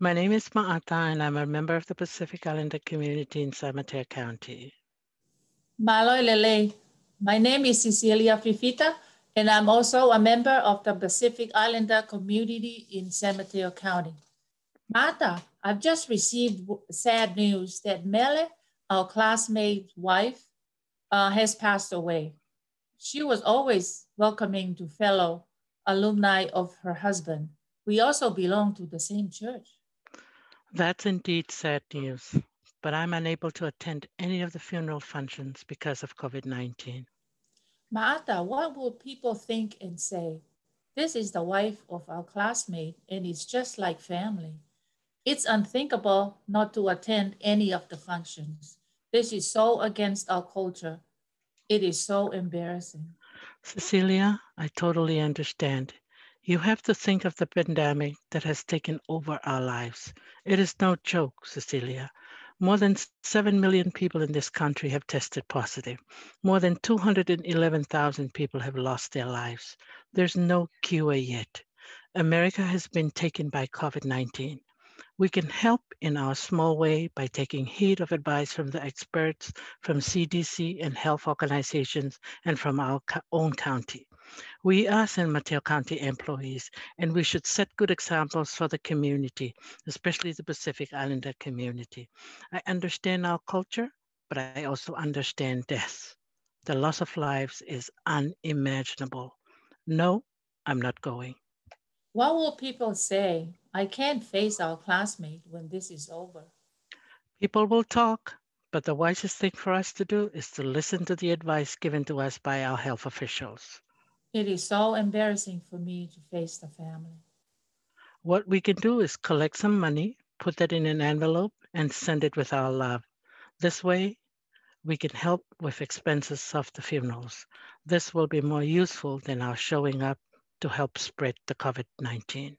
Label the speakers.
Speaker 1: My name is Ma'ata, and I'm a member of the Pacific Islander community in San Mateo County.
Speaker 2: Malo Lele. My name is Cecilia Fifita, and I'm also a member of the Pacific Islander community in San Mateo County. Mata, I've just received sad news that Mele, our classmate's wife, uh, has passed away. She was always welcoming to fellow alumni of her husband. We also belong to the same church.
Speaker 1: That's indeed sad news, but I'm unable to attend any of the funeral functions because of COVID 19.
Speaker 2: Maata, what will people think and say? This is the wife of our classmate, and it's just like family. It's unthinkable not to attend any of the functions. This is so against our culture. It is so embarrassing.
Speaker 1: Cecilia, I totally understand. You have to think of the pandemic that has taken over our lives. It is no joke, Cecilia. More than 7 million people in this country have tested positive. More than 211,000 people have lost their lives. There's no cure yet. America has been taken by COVID 19. We can help in our small way by taking heed of advice from the experts, from CDC and health organizations, and from our own county. We are San Mateo County employees, and we should set good examples for the community, especially the Pacific Islander community. I understand our culture, but I also understand death. The loss of lives is unimaginable. No, I'm not going.
Speaker 2: What will people say? I can't face our classmate when this is over.
Speaker 1: People will talk, but the wisest thing for us to do is to listen to the advice given to us by our health officials.
Speaker 2: It is so embarrassing for me to face the family.
Speaker 1: What we can do is collect some money, put that in an envelope, and send it with our love. This way, we can help with expenses of the funerals. This will be more useful than our
Speaker 2: showing up to help spread the COVID 19.